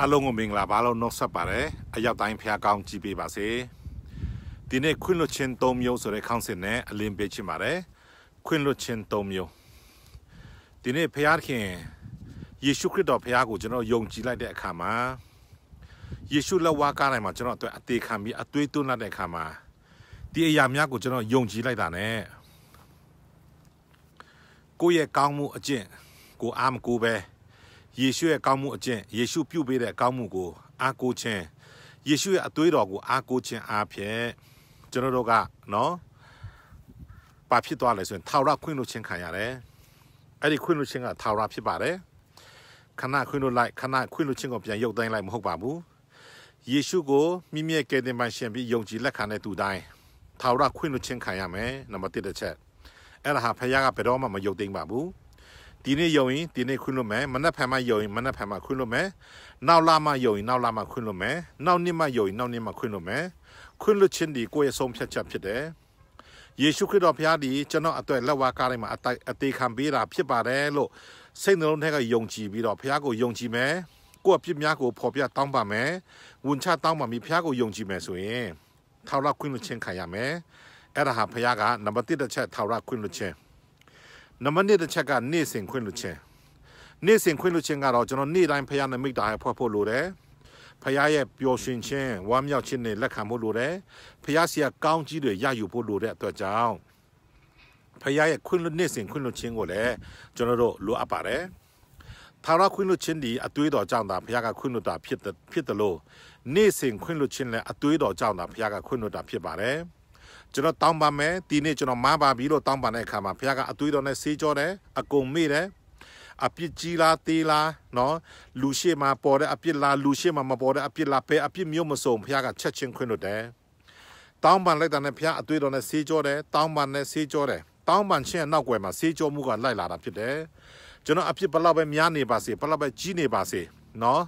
အားလုံးကိုမင်္ဂလာပါလို့နှုတ်ဆက်ပါတယ်အရောက်တိုင်းဖျားကောင်းကြည်ပေးပါစေဒီနေ့ခွင့်လွှတ်ခြင်း၃မျိုးဆိုတဲ့ခေါင်းစဉ်နဲ့အလင်းပေးချင်ပါတယ်ခွင့်လွှတ်ခြင်း၃မျိုးဒီနေ့ဖျားခင်ယေရှုခရစ်တော်ဖျားကိုကျွန်တော်ယုံကြည်လိုက်တဲ့အခါမှာယေရှုလက်ဝါးကားတိုင်းမှာကျွန်တော်အတွက်အသေးခံပြီးအသွေးသွင်းလိုက်တဲ့အခါမှာဒီအရာများကိုကျွန်တော်ယုံကြည်လိုက်တာ ਨੇ ကိုယ့်ရဲ့ကောင်းမှုအကျင့်ကိုအားမကိုပဲယေရှုရဲ့ကောင်းမှုအကျင့်ယေရှုပြုပေးတဲ့ကောင်းမှုကို အားကိုးခြင်းယေရှုရဲ့အသွေးတော်ကိုအားကိုးခြင်းအားဖြင့်ကျွန်တော်တို့ကနော်ဘာဖြစ်သွားလဲဆိုရင်ထာဝရခွင့်လွှတ်ခြင်းခံရတယ်အဲ့ဒီခွင့်လွှတ်ခြင်းကထာဝရဖြစ်ပါတယ်ခဏခွင့်လွှတ်လိုက်ခဏခွင့်လွှတ်ခြင်းကိုပြန်ရုပ်သိမ်းလိုက်မဟုတ်ပါဘူးယေရှုကိုမိမြဲကယ်တင်ပိုင်ရှင်ပြီးယုံကြည်လက်ခံတဲ့သူတိုင်းထာဝရခွင့်လွှတ်ခြင်းခံရမယ်နံပါတ်1တစ်ချက်အဲ့ဒါဟာဖခင်ကဘယ်တော့မှမယုံသိမ်းပါဘူးဒီနေ့ယုံရင်ဒီနေ့ခွင့်လွတ်မယ်မနက်ဖြန်မှယုံရင်မနက်ဖြန်မှခွင့်လွတ်မယ်နောက်လမှယုံရင်နောက်လမှခွင့်လွတ်မယ်နောက်နှစ်မှယုံရင်နောက်နှစ်မှခွင့်လွတ်မယ်ခွင့်လွတ်ခြင်းဒီကိုယ့်ရဲ့ဆုံးဖြတ်ချက်ဖြစ်တယ်ယေရှုခရစ်တော်ဘုရားဒီကျွန်တော်အတွက်လက်ဝါးကားတိုင်းမှာအတိုက်အသေးခံပေးတာဖြစ်ပါတယ်လို့စိတ်နှလုံးထဲကယုံကြည်ပြီးတော့ဘုရားကိုယုံကြည်မယ်ကိုယ့်အပြစ်များကိုဖော်ပြတောင်းပါမယ်ဝန်ချတောင်းပါမိဘုရားကိုယုံကြည်မယ်ဆိုရင်ထာဝရခွင့်လွှတ်ခြင်းခံရမယ်အဲ့ဒါဟာဘုရားကနံပါတ်1တစ်ချက်ထာဝရခွင့်လွှတ်ခြင်းနံပါတ်1တစ်ချက်ကနေ့စဉ်ခွင့်လွှတ်ခြင်းနေ့စဉ်ခွင့်လွှတ်ခြင်းကတော့ကျွန်တော်နေ့တိုင်းဖခင်နဲ့မိသားရဲ့ဖွဲ့ဖို့လိုတယ်ဖခင်ရဲ့ပျော်ရွှင်ခြင်းဝမ်းမြောက်ခြင်းနဲ့လက်ခံဖို့လိုတယ်ဖခင်စီကကောင်းကြီးတွေရယူဖို့လိုတဲ့အတွက်ကြောင့်ဖခင်ရဲ့ခွင့်လွှတ်နေ့စဉ်ခွင့်လွှတ်ခြင်းကိုလည်းကျွန်တော်တို့လိုအပ်ပါတယ်သာရခွင့်လွှတ်ခြင်းဒီအသွေးတော်ကြောင့်သာဘုရားကခွင့်လွှတ်တာဖြစ်ဖြစ်တယ်လို့နေ့စဉ်ခွင့်လွှတ်ခြင်းလည်းအသွေးတော်ကြောင့်သာဘုရားကခွင့်လွှတ်တာဖြစ်ပါတယ်။ကျွန်တော်တောင်းပါမယ်ဒီနေ့ကျွန်တော်မားပါပြီလို့တောင်းပန်တဲ့အခါမှာဘုရားကအသွေးတော်နဲ့ဆေးကြောတယ်အကုန်မေ့တယ်အပြစ်ကြီးလားသေးလားနော်လူရှိမှပေါ်တဲ့အပြစ်လားလူရှိမှမပေါ်တဲ့အပြစ်လားဘယ်အပြစ်မျိုးမစုံဘုရားကချက်ချင်းခွင့်လွတ်တယ်တောင်းပန်လိုက်တာနဲ့ဘုရားအသွေးတော်နဲ့ဆေးကြောတယ်တောင်းပန်နဲ့ဆေးကြောတယ်တောင်းပန်ခြင်းရဲ့နောက်ွယ်မှာဆေးကြောမှုကလိုက်လာတာဖြစ်တယ်ကျွန်တော်အပြစ်ဘလောက်ပဲများနေပါစေဘလောက်ပဲကြီးနေပါစေနော်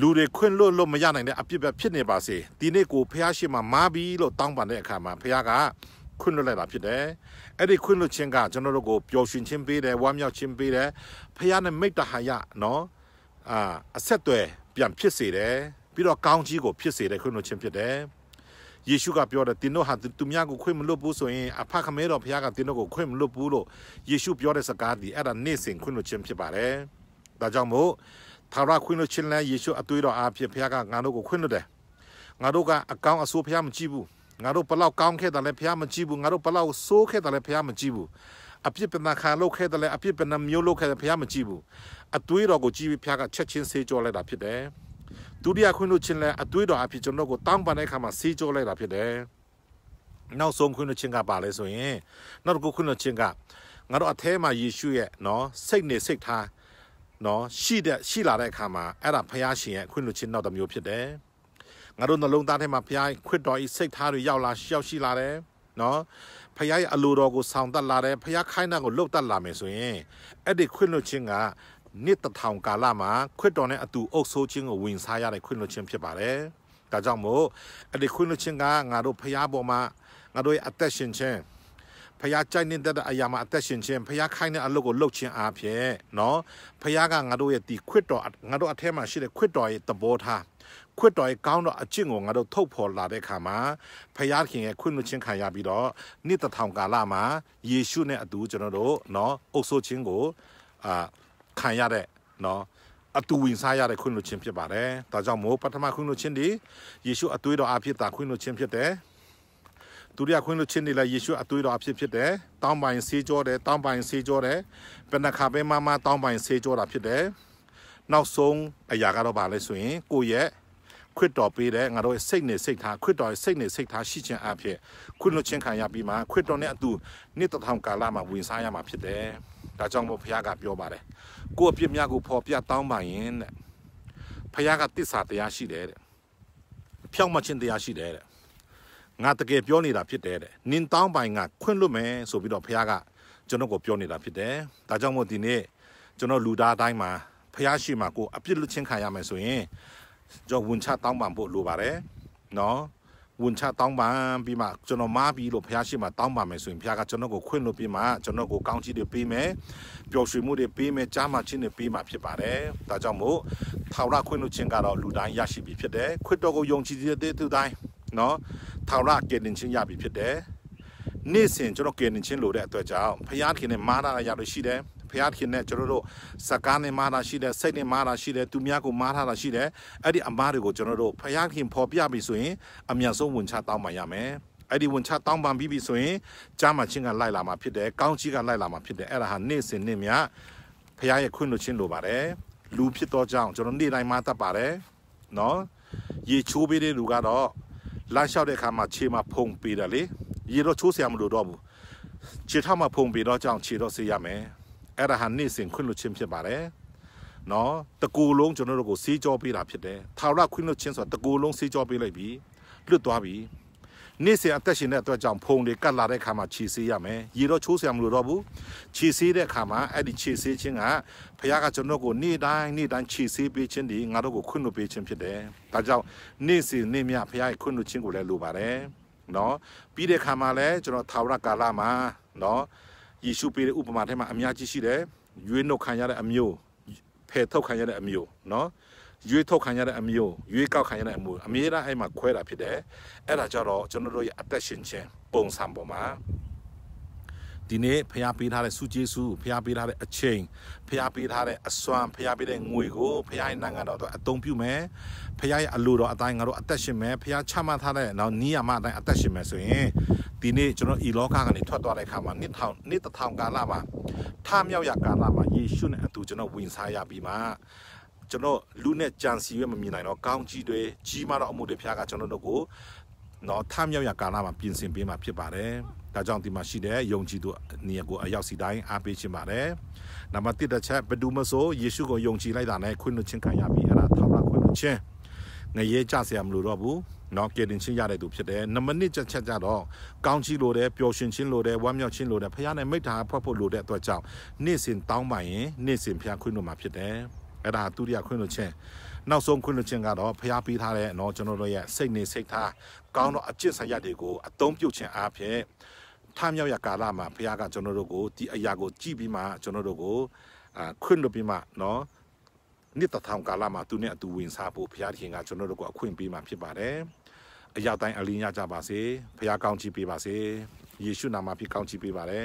လူတွေခွင့်လွတ်လို့မရနိုင်တဲ့အပြစ်ပဲဖြစ်နေပါစေဒီနေ့ကိုဖះရှိမှမာပြီးလို့တောင်းပန်တဲ့အခါမှာဖះကခွင့်လွှတ်လိုက်တာဖြစ်တယ်။အဲ့ဒီခွင့်လွှတ်ခြင်းကကျွန်တော်တို့ကိုပျော်ရွှင်ခြင်းပေးတယ်၊ဝမ်းမြောက်ခြင်းပေးတယ်။ဖခင်နဲ့မိတ္တဟာယနော်အာအဆက်သွယ်ပြန်ဖြစ်စေတယ်။ပြီးတော့ကောင်းကြီးကိုဖြစ်စေတဲ့ခွင့်လွှတ်ခြင်းဖြစ်တယ်။ယေရှုကပြောတယ်သင်တို့ဟာသူများကိုခွင့်မလွတ်ဘူးဆိုရင်အဖခမဲတော်ဖခင်ကသင်တို့ကိုခွင့်မလွတ်ဘူးလို့ယေရှုပြောတဲ့စကားဒီအဲ့ဒါနေ့စဉ်ခွင့်လွှတ်ခြင်းဖြစ်ပါတယ်။ဒါကြောင့်မို့သာရခွင့်လွှတ်ခြင်းလဲယေရှုအသွေးတော်အားဖြင့်ဖခင်ကငါတို့ကိုခွင့်လွှတ်တယ်ငါတို့ကအကောင်းအဆိုးဖခင်မကြည့်ဘူးငါတို့ဘလောက်ကောင်းခဲ့တယ်လဲဖခင်မကြည့်ဘူးငါတို့ဘလောက်ဆိုးခဲ့တယ်လဲဖခင်မကြည့်ဘူးအပြစ်ပနာခံလုပ်ခဲ့တယ်လဲအပြစ်ပနာမျိုးလုပ်ခဲ့တယ်ဖခင်မကြည့်ဘူးအသွေးတော်ကိုကြည့်ပြီးဖခင်ကချက်ချင်းဆေးကြောလိုက်တာဖြစ်တယ်ဒုတိယခွင့်လွှတ်ခြင်းလဲအသွေးတော်အဖြစ်ကျွန်တော်ကိုတောင်းပန်တဲ့အခါမှာဆေးကြောလိုက်တာဖြစ်တယ်နောက်ဆုံးခွင့်လွှတ်ခြင်းကပါလဲဆိုရင်နောက်တစ်ခုခွင့်လွှတ်ခြင်းကငါတို့အแทမှာယေရှုရဲ့နော်စိတ်နေစိတ်ထားနော်ရှိတဲ့ရှိလာတဲ့အခါမှာအဲ့ဒါဖះရှင်ရဲ့ခွင့်လွှတ်ခြင်းနောက်တစ်မျိုးဖြစ်တယ်ငါတို့နှလုံးသားထဲမှာဖះခွင့်တော်ဤစိတ်ထားတွေရောက်လာရောက်ရှိလာတယ်နော်ဖះရဲ့အလိုတော်ကိုဆောင်တတ်လာတယ်ဖះခိုင်းတာကိုလှုပ်တတ်လာမယ်ဆိုရင်အဲ့ဒီခွင့်လွှတ်ခြင်းကနှစ်တထောင်ကာလမှာခွင့်တော်နဲ့အတူအုပ်ဆိုးခြင်းကိုဝင်စားရတဲ့ခွင့်လွှတ်ခြင်းဖြစ်ပါတယ်ဒါကြောင့်မို့အဲ့ဒီခွင့်လွှတ်ခြင်းကငါတို့ဖះပေါ်မှာငါတို့ရဲ့အသက်ရှင်ခြင်းဖះကြိုက်နေတဲ့အရာမှာအသက်ရှင်ခြင်းဖះခိုင်းတဲ့အလုပ်ကိုလုပ်ခြင်းအားဖြင့်နော်ဖះကငါတို့ရဲ့ဒီခွတ်တော်ငါတို့အထက်မှာရှိတဲ့ခွတ်တော်ရဲ့သဘောထားခွတ်တော်ရဲ့ကောင်းတော်အကျင့်ကိုငါတို့ထုတ်ဖော်လာတဲ့အခါမှာဖယားခင်ရဲ့ခွင့်လွှတ်ခြင်းခံရပြီးတော့နှစ်တထောင်ကာလမှာယေရှုနဲ့အတူကျွန်တော်တို့เนาะအုပ်ဆိုးခြင်းကိုအာခံရတဲ့เนาะအတူဝင်စားရတဲ့ခွင့်လွှတ်ခြင်းဖြစ်ပါတယ်။ဒါကြောင့်မို့ပထမခွင့်လွှတ်ခြင်းဒီယေရှုအသွေးတော်အဖြစ်သာခွင့်လွှတ်ခြင်းဖြစ်တယ်။ဒုတိယခွင်းလွတ်ခြင်းနေလိုက်ယေရှုအသွေးတော်အဖြစ်ဖြစ်တယ်တောင်းပိုင်ဆေးကြောတယ်တောင်းပိုင်ဆေးကြောတယ်ဘယ်နှခါပဲမမတောင်းပိုင်ဆေးကြောတာဖြစ်တယ်နောက်ဆုံးအရာကတော့ဗာလဲဆိုရင်ကိုယ့်ရဲ့ခွတ်တော်ပေးတဲ့ငါတို့စိတ်နေစိတ်ထားခွတ်တော်စိတ်နေစိတ်ထားရှိခြင်းအဖြစ်ခွတ်လွတ်ခြင်းခံရပြီးမှခွတ်တော်နဲ့အတူနှစ်တထောင်ကာလမှာဝင်စားရမှာဖြစ်တယ်ဒါကြောင့်မို့ဘုရားကပြောပါတယ်ကိုယ့်အပြစ်များကိုဖော်ပြတောင်းပါရင်တဲ့ဘုရားကတစ္ဆာတရားရှိတယ်တဲ့ဖြောင့်မခြင်းတရားရှိတယ်တဲ့ငါတကယ်ပြောနေတာဖြစ်တယ်တဲ့နင်တောင်းပိုင်ကခွင့်လွတ်မယ်ဆိုပြီးတော့ဖះကကျွန်တော်ကိုပြောနေတာဖြစ်တယ်ဒါကြောင့်မို့ဒီနေ့ကျွန်တော်လူသားတိုင်းမှာဖះရှိမှကိုအပြစ်လွတ်ချင်းခံရမယ်ဆိုရင်ကျွန်တော်ဝန်ချတောင်းပန်ဖို့လိုပါတယ်နော်ဝန်ချတောင်းပန်ပြီးမှကျွန်တော်မားပြီးလို့ဖះရှိမှတောင်းပန်မယ်ဆိုရင်ဖះကကျွန်တော်ကိုခွင့်လွတ်ပြီးမှကျွန်တော်ကိုကောင်းချီးတွေပေးမယ်ပျော်ရွှင်မှုတွေပေးမယ်ကြားမှချင်းတွေပေးမှဖြစ်ပါတယ်ဒါကြောင့်မို့ထာဝရခွင့်လွတ်ခြင်းကတော့လူတိုင်းရရှိပြီဖြစ်တယ်ခွတ်တော်ကိုယုံကြည်တဲ့သူတိုင်းနော်ထာဝရကယ်တင်ခြင်းရပြီဖြစ်တယ်နေ့စဉ်ကျွန်တော်ကယ်တင်ခြင်းလိုတဲ့အတွက်ကြောင့်ဖျားခင်နဲ့မာတာရလို့ရှိတယ်ဖျားခင်နဲ့ကျွန်တော်တို့စကားနဲ့မာတာရှိတယ်စိတ်နဲ့မာတာရှိတယ်သူများကိုမာတာတာရှိတယ်အဲ့ဒီအမားတွေကိုကျွန်တော်တို့ဖျားခင်ပေါ်ပြပြီဆိုရင်အမြတ်ဆုံးဝင်ချတောင်းပါရမယ်အဲ့ဒီဝင်ချတောင်းပန်ပြီးပြီဆိုရင်ကြားမှာချင်းကလိုက်လာမှာဖြစ်တယ်ကောင်းကြီးကလိုက်လာမှာဖြစ်တယ်အဲ့ဒါဟာနေ့စဉ်နေ့မြဖရားရဲ့ခွင့်လွှတ်ခြင်းလိုပါတယ်လူဖြစ်တော့ကြောင်းကျွန်တော်နေ့တိုင်းမှာတတ်ပါတယ်နော်ရေချိုးပေးတဲ့လူကတော့လမ်းလျှောက်တဲ့အခါမှာခြေမှာဖုံပေးတယ်လေရေတော့ချိုးဆရာမလို့တော့ဘူးခြေထောက်မှာဖုံပေးတော့ကြောင့်ခြေတော့ဆေးရမယ်အဲ့ဒါဟာနေ့စဉ်ခွင့်လွှတ်ခြင်းဖြစ်ပါတယ်နော်တကူလုံးကျွန်တော်တို့ကိုစေးကြောပေးတာဖြစ်တယ်။ထာဝရခွင့်လွှတ်ခြင်းဆိုတာတကူလုံးစေးကြောပေးလိုက်ပြီ။လွတ်သွားပြီ။နေ့စဉ်အသက်ရှင်တဲ့အတွက်ကြောင့်ဖုံတွေကတ်လာတဲ့အခါမှာခြေဆေးရမယ်ရေတော့ချိုးဆရာမလို့တော့ဘူးခြေဆေးတဲ့အခါမှာအဲ့ဒီခြေဆေးခြင်းကဘုရားကကျွန်တော်ကိုနေ့တိုင်းနေ့တိုင်းခြေဆေးပေးခြင်းဒီငါတို့ကိုခွင့်လွှတ်ပေးခြင်းဖြစ်တယ်ဒါကြောင့်နေ့စဉ်နေ့မြဘုရားရဲ့ခွင့်လွှတ်ခြင်းကိုလည်းလိုပါတယ်နော်ပြီးတဲ့အခါမှာလည်းကျွန်တော်သာဝရကာလမှာနော်ယေရှုပေးတဲ့ဥပမာထဲမှာအများကြီးရှိတယ်ရွေးနှုတ်ခံရတဲ့အမျိုးဖယ်ထုတ်ခံရတဲ့အမျိုးနော်ရွေးထုတ်ခံရတဲ့အမျိုးရွေးကောက်ခံရတဲ့အမျိုးအမြဲတမ်းအဲ့မှာခွဲတာဖြစ်တယ်အဲ့ဒါကြတော့ကျွန်တော်တို့ရဲ့အသက်ရှင်ခြင်းပုံစံပေါ်မှာဒီနေ့ဖျားပေးထားတဲ့စုကျေးစုဖျားပေးထားတဲ့အချိန်ဖျားပေးထားတဲ့အစွမ်းဖျားပေးတဲ့ငွေကိုဖျားရဲ့နိုင်ငံတော်အတွက်အသုံးပြုမယ်ဖျားရဲ့အလိုတော်အတိုင်းငါတို့အသက်ရှင်မယ်ဖျားချမှတ်ထားတဲ့နောက်နီးရမအတိုင်းအသက်ရှင်မယ်ဆိုရင်ဒီနေ့ကျွန်တော်ဤလောကကနေထွက်သွားတဲ့အခါမှာနှစ်ထောင်နှစ်တထောင်ကာလမှာထမြောက်ရကာလမှာယေရှုနဲ့အတူကျွန်တော်ဝင်စားရပြီးမှကျွန်တော်လူနဲ့ကြံစီရွေးမမြင်နိုင်တော့ကောင်းကြီးတွေကြီးမားတော့အမှုတွေဖျားကကျွန်တော်တို့ကိုနော်ထမြောက်ရကာလမှာပြင်ဆင်ပေးမှာဖြစ်ပါတယ်။ဒါကြောင့်ဒီမှာရှိတဲ့ယုံကြည်သူနေရာကိုအရောက်စီတိုင်းအားပေးခြင်းပါတယ်။နံပါတ်1တစ်ချက်ဘယ်သူမဆိုယေရှုကိုယုံကြည်လိုက်တာနဲ့ခွင့်လွှတ်ခြင်းခံရပြီအဲ့ဒါထောက်လာခွင့်လွှတ်ခြင်းငရဲကြဆရာမလို့တော့ဘူးနော်ကယ်တင်ချင်းရတဲ့သူဖြစ်တယ်နမနစ်ချက်ချက်ကြတော့ကောင်းချီးလို့တယ်ပျော်ရွှင်ချင်းလို့တယ်ဝမ်းမြောက်ချင်းလို့တယ်ဖခင်နဲ့မိတ္တာဖွဲ့ဖို့လို့တဲ့အတွက်ကြောင့်နေ့စဉ်တောင်းပန်ရင်နေ့စဉ်ဖခင်ခွင့်လို့မှာဖြစ်တယ်အဲ့ဒါသူရိယခွင့်လွှတ်ခြင်းနောက်ဆုံးခွင့်လွှတ်ခြင်းကတော့ဖျားပေးထားတဲ့เนาะကျွန်တော်တို့ရဲ့စိတ်နေစိတ်ထားကောင်းသောအကျင့်စရတွေကိုအသုံးပြုခြင်းအားဖြင့်ထမြောက်ရကာလမှာဖျားကကျွန်တော်တို့ကိုဒီအရာကိုကြည့်ပြီးမှကျွန်တော်တို့ကိုအခွင့်လွှတ်ပြီးမှเนาะနှစ်တထောင်ကာလမှာသူနဲ့အတူဝင်စားဖို့ဖျားခင်ကကျွန်တော်တို့ကိုအခွင့်ပေးမှဖြစ်ပါတယ်အရာတိုင်းအလင်းရကြပါစေဖျားကောင်းချီးပေးပါစေယေရှုနာမဖြင့်ကောင်းချီးပေးပါတယ်